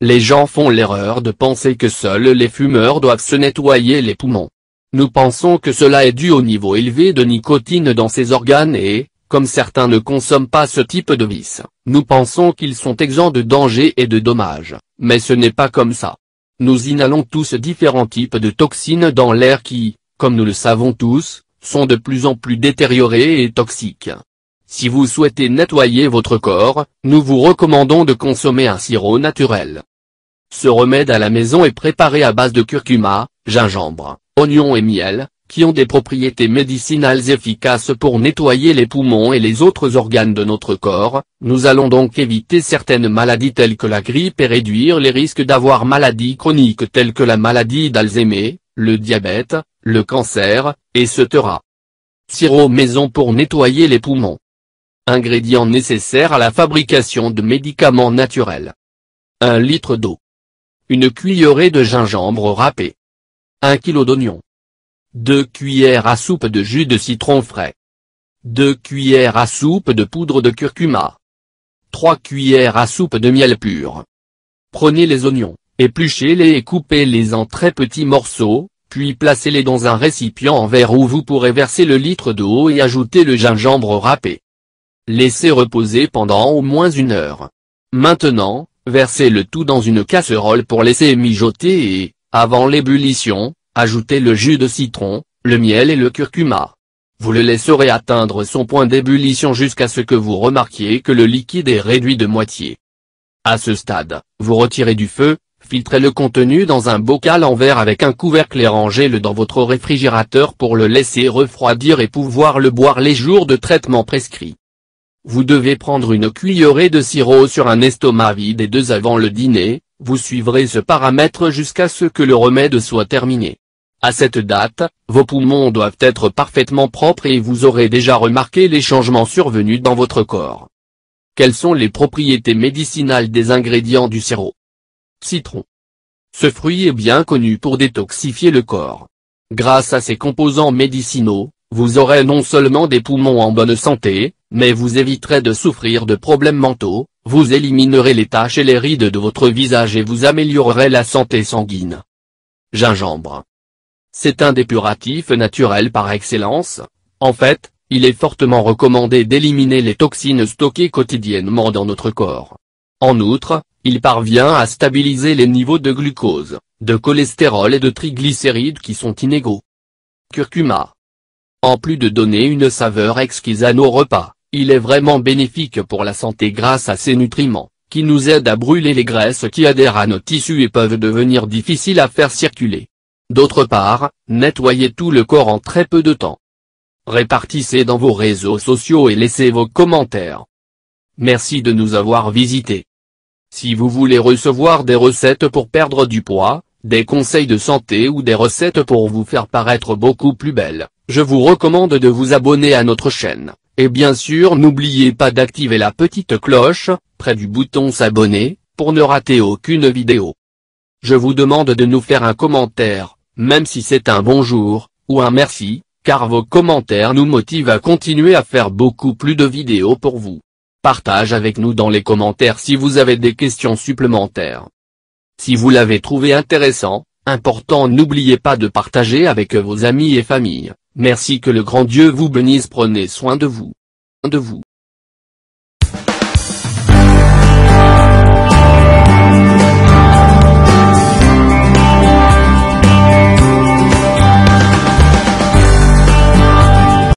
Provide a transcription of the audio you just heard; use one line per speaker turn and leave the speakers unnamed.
Les gens font l'erreur de penser que seuls les fumeurs doivent se nettoyer les poumons. Nous pensons que cela est dû au niveau élevé de nicotine dans ces organes et, comme certains ne consomment pas ce type de vice, nous pensons qu'ils sont exempts de danger et de dommages, mais ce n'est pas comme ça. Nous inhalons tous différents types de toxines dans l'air qui, comme nous le savons tous, sont de plus en plus détériorées et toxiques. Si vous souhaitez nettoyer votre corps, nous vous recommandons de consommer un sirop naturel. Ce remède à la maison est préparé à base de curcuma, gingembre, oignon et miel, qui ont des propriétés médicinales efficaces pour nettoyer les poumons et les autres organes de notre corps, nous allons donc éviter certaines maladies telles que la grippe et réduire les risques d'avoir maladies chroniques telles que la maladie d'Alzheimer, le diabète, le cancer, etc. Sirop maison pour nettoyer les poumons. Ingrédients nécessaires à la fabrication de médicaments naturels. 1 litre d'eau. Une cuillerée de gingembre râpé. 1 kg d'oignon. 2 cuillères à soupe de jus de citron frais. 2 cuillères à soupe de poudre de curcuma. 3 cuillères à soupe de miel pur. Prenez les oignons, épluchez-les et coupez-les en très petits morceaux, puis placez-les dans un récipient en verre où vous pourrez verser le litre d'eau et ajouter le gingembre râpé. Laissez reposer pendant au moins une heure. Maintenant, versez le tout dans une casserole pour laisser mijoter et, avant l'ébullition, ajoutez le jus de citron, le miel et le curcuma. Vous le laisserez atteindre son point d'ébullition jusqu'à ce que vous remarquiez que le liquide est réduit de moitié. À ce stade, vous retirez du feu, filtrez le contenu dans un bocal en verre avec un couvercle et rangez-le dans votre réfrigérateur pour le laisser refroidir et pouvoir le boire les jours de traitement prescrit. Vous devez prendre une cuillerée de sirop sur un estomac vide et deux avant le dîner, vous suivrez ce paramètre jusqu'à ce que le remède soit terminé. À cette date, vos poumons doivent être parfaitement propres et vous aurez déjà remarqué les changements survenus dans votre corps. Quelles sont les propriétés médicinales des ingrédients du sirop Citron. Ce fruit est bien connu pour détoxifier le corps. Grâce à ses composants médicinaux, vous aurez non seulement des poumons en bonne santé, mais vous éviterez de souffrir de problèmes mentaux, vous éliminerez les taches et les rides de votre visage et vous améliorerez la santé sanguine. Gingembre. C'est un dépuratif naturel par excellence, en fait, il est fortement recommandé d'éliminer les toxines stockées quotidiennement dans notre corps. En outre, il parvient à stabiliser les niveaux de glucose, de cholestérol et de triglycérides qui sont inégaux. Curcuma. En plus de donner une saveur exquise à nos repas, il est vraiment bénéfique pour la santé grâce à ses nutriments, qui nous aident à brûler les graisses qui adhèrent à nos tissus et peuvent devenir difficiles à faire circuler. D'autre part, nettoyez tout le corps en très peu de temps. Répartissez dans vos réseaux sociaux et laissez vos commentaires. Merci de nous avoir visités. Si vous voulez recevoir des recettes pour perdre du poids, des conseils de santé ou des recettes pour vous faire paraître beaucoup plus belle, je vous recommande de vous abonner à notre chaîne. Et bien sûr n'oubliez pas d'activer la petite cloche, près du bouton s'abonner, pour ne rater aucune vidéo. Je vous demande de nous faire un commentaire, même si c'est un bonjour, ou un merci, car vos commentaires nous motivent à continuer à faire beaucoup plus de vidéos pour vous. Partage avec nous dans les commentaires si vous avez des questions supplémentaires. Si vous l'avez trouvé intéressant, important n'oubliez pas de partager avec vos amis et familles. Merci que le grand Dieu vous bénisse prenez soin de vous. De vous.